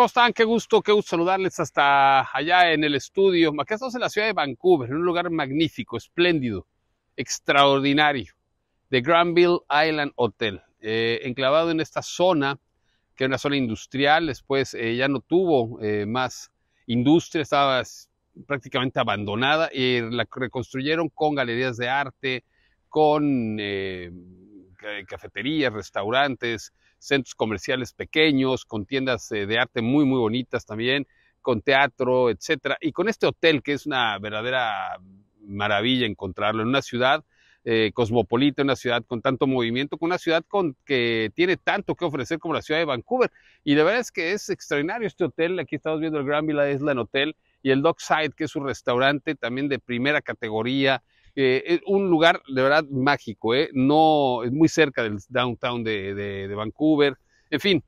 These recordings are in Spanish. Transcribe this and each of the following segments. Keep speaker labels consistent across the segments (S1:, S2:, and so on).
S1: ¿Cómo están? Qué gusto, qué gusto saludarles hasta allá en el estudio. Acá estamos en la ciudad de Vancouver, en un lugar magnífico, espléndido, extraordinario, The Granville Island Hotel, eh, enclavado en esta zona, que era una zona industrial, después eh, ya no tuvo eh, más industria, estaba prácticamente abandonada y la reconstruyeron con galerías de arte, con cafeterías, restaurantes, centros comerciales pequeños, con tiendas eh, de arte muy, muy bonitas también, con teatro, etcétera. Y con este hotel, que es una verdadera maravilla encontrarlo en una ciudad eh, cosmopolita, una ciudad con tanto movimiento, con una ciudad con, que tiene tanto que ofrecer como la ciudad de Vancouver. Y la verdad es que es extraordinario este hotel. Aquí estamos viendo el Granville Island Hotel y el Dockside, que es un restaurante también de primera categoría, eh, es un lugar de verdad mágico, ¿eh? No, es muy cerca del downtown de, Vancouver. En fin,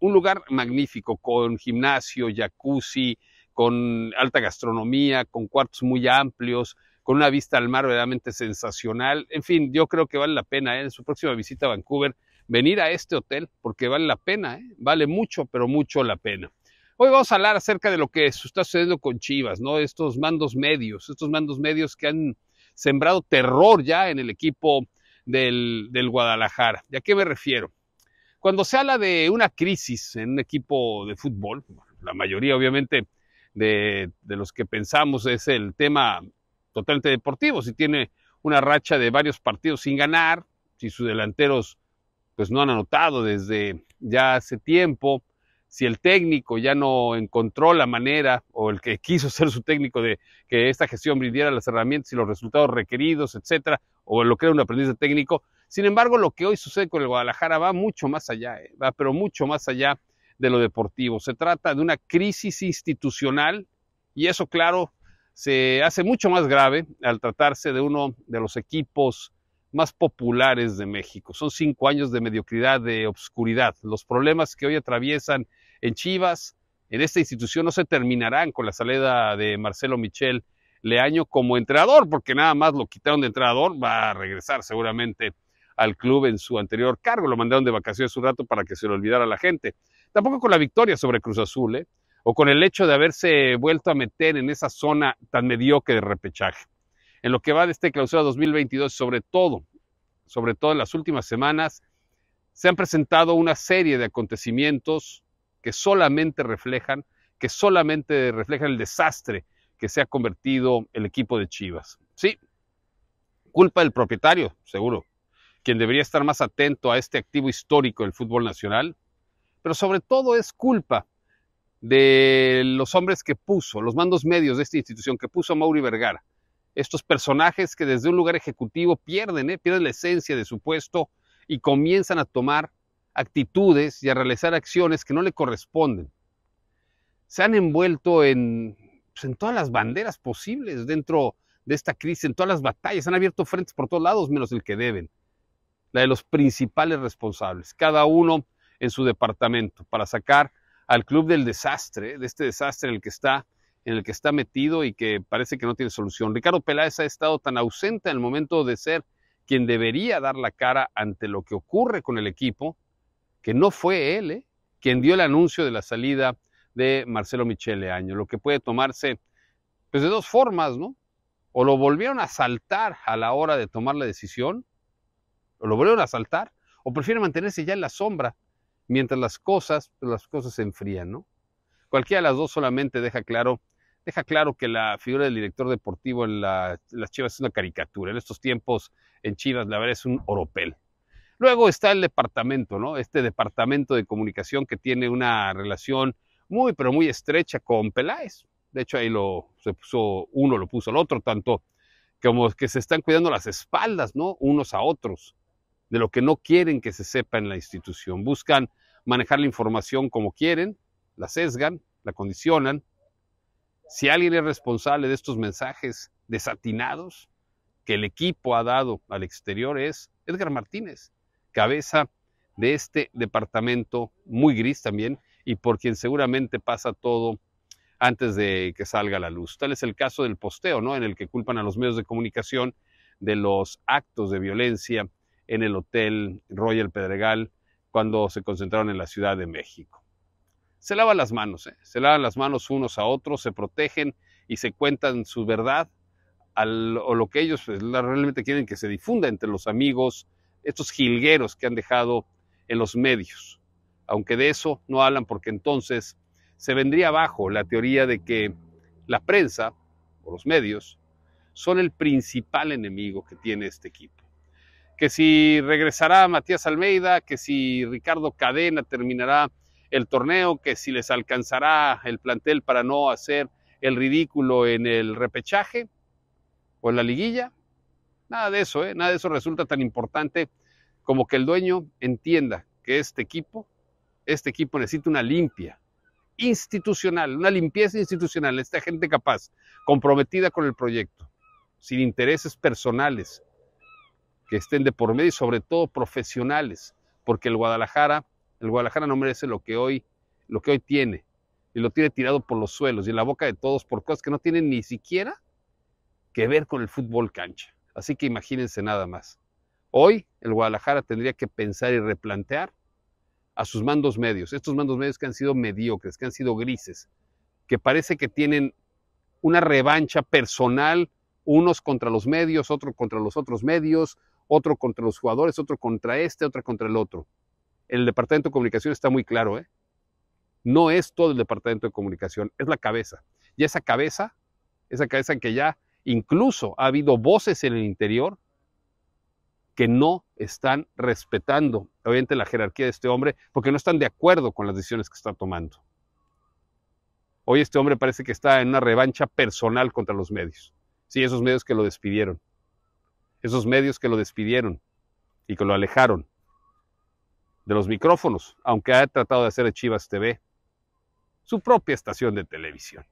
S1: un lugar magnífico con gimnasio, jacuzzi, con alta gastronomía, con cuartos muy amplios, con una vista al mar verdaderamente sensacional. En fin, yo creo que vale la pena ¿eh? en su próxima visita a Vancouver venir a este hotel porque vale la pena, vale mucho, pero mucho la pena. Hoy vamos a hablar acerca de lo que está sucediendo con Chivas, ¿no? Estos mandos medios, estos mandos medios que han sembrado terror ya en el equipo del, del Guadalajara. ¿Y a qué me refiero? Cuando se habla de una crisis en un equipo de fútbol, la mayoría obviamente de, de los que pensamos es el tema totalmente deportivo, si tiene una racha de varios partidos sin ganar, si sus delanteros pues no han anotado desde ya hace tiempo, si el técnico ya no encontró la manera o el que quiso ser su técnico de que esta gestión brindiera las herramientas y los resultados requeridos, etcétera, o lo que era un aprendiz de técnico. Sin embargo, lo que hoy sucede con el Guadalajara va mucho más allá, eh, va pero mucho más allá de lo deportivo. Se trata de una crisis institucional y eso, claro, se hace mucho más grave al tratarse de uno de los equipos más populares de México. Son cinco años de mediocridad, de obscuridad. Los problemas que hoy atraviesan en Chivas, en esta institución, no se terminarán con la salida de Marcelo Michel Leaño como entrenador, porque nada más lo quitaron de entrenador, va a regresar seguramente al club en su anterior cargo, lo mandaron de vacaciones un rato para que se lo olvidara la gente. Tampoco con la victoria sobre Cruz Azul, ¿eh? o con el hecho de haberse vuelto a meter en esa zona tan mediocre de repechaje. En lo que va de este clausura 2022, sobre todo, sobre todo en las últimas semanas, se han presentado una serie de acontecimientos que solamente reflejan, que solamente reflejan el desastre que se ha convertido el equipo de Chivas. Sí, culpa del propietario, seguro, quien debería estar más atento a este activo histórico del fútbol nacional, pero sobre todo es culpa de los hombres que puso, los mandos medios de esta institución que puso Mauri Vergara, estos personajes que desde un lugar ejecutivo pierden, ¿eh? pierden la esencia de su puesto y comienzan a tomar actitudes y a realizar acciones que no le corresponden. Se han envuelto en, pues, en todas las banderas posibles dentro de esta crisis, en todas las batallas, han abierto frentes por todos lados menos el que deben, la de los principales responsables, cada uno en su departamento, para sacar al club del desastre, de este desastre en el que está, en el que está metido y que parece que no tiene solución. Ricardo Peláez ha estado tan ausente en el momento de ser quien debería dar la cara ante lo que ocurre con el equipo, que no fue él ¿eh? quien dio el anuncio de la salida de Marcelo Michele Año, lo que puede tomarse pues, de dos formas, ¿no? O lo volvieron a saltar a la hora de tomar la decisión, o lo volvieron a saltar, o prefieren mantenerse ya en la sombra mientras las cosas, las cosas se enfrían, ¿no? Cualquiera de las dos solamente deja claro deja claro que la figura del director deportivo en, en las Chivas es una caricatura. En estos tiempos en Chivas la verdad es un oropel. Luego está el departamento, ¿no? Este departamento de comunicación que tiene una relación muy, pero muy estrecha con Peláez. De hecho, ahí lo se puso uno, lo puso el otro, tanto como que se están cuidando las espaldas, ¿no? Unos a otros, de lo que no quieren que se sepa en la institución. Buscan manejar la información como quieren, la sesgan, la condicionan. Si alguien es responsable de estos mensajes desatinados que el equipo ha dado al exterior es Edgar Martínez cabeza de este departamento muy gris también y por quien seguramente pasa todo antes de que salga la luz. Tal es el caso del posteo, ¿no? En el que culpan a los medios de comunicación de los actos de violencia en el Hotel Royal Pedregal cuando se concentraron en la Ciudad de México. Se lavan las manos, ¿eh? se lavan las manos unos a otros, se protegen y se cuentan su verdad o lo que ellos pues, realmente quieren que se difunda entre los amigos, estos jilgueros que han dejado en los medios. Aunque de eso no hablan porque entonces se vendría abajo la teoría de que la prensa o los medios son el principal enemigo que tiene este equipo. Que si regresará Matías Almeida, que si Ricardo Cadena terminará el torneo, que si les alcanzará el plantel para no hacer el ridículo en el repechaje o en la liguilla, Nada de eso, ¿eh? nada de eso resulta tan importante como que el dueño entienda que este equipo, este equipo necesita una limpia institucional, una limpieza institucional, esta gente capaz, comprometida con el proyecto, sin intereses personales que estén de por medio y sobre todo profesionales, porque el Guadalajara, el Guadalajara no merece lo que hoy, lo que hoy tiene, y lo tiene tirado por los suelos y en la boca de todos por cosas que no tienen ni siquiera que ver con el fútbol cancha. Así que imagínense nada más. Hoy el Guadalajara tendría que pensar y replantear a sus mandos medios, estos mandos medios que han sido mediocres, que han sido grises, que parece que tienen una revancha personal, unos contra los medios, otros contra los otros medios, otro contra los jugadores, otro contra este, otro contra el otro. El departamento de comunicación está muy claro, ¿eh? No es todo el departamento de comunicación, es la cabeza. Y esa cabeza, esa cabeza que ya Incluso ha habido voces en el interior que no están respetando, obviamente, la jerarquía de este hombre porque no están de acuerdo con las decisiones que está tomando. Hoy este hombre parece que está en una revancha personal contra los medios. Sí, esos medios que lo despidieron. Esos medios que lo despidieron y que lo alejaron de los micrófonos, aunque ha tratado de hacer de Chivas TV su propia estación de televisión.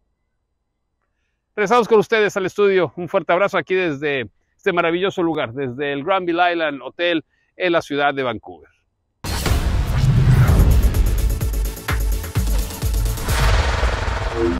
S1: Regresamos con ustedes al estudio. Un fuerte abrazo aquí desde este maravilloso lugar, desde el Granville Island Hotel en la ciudad de Vancouver.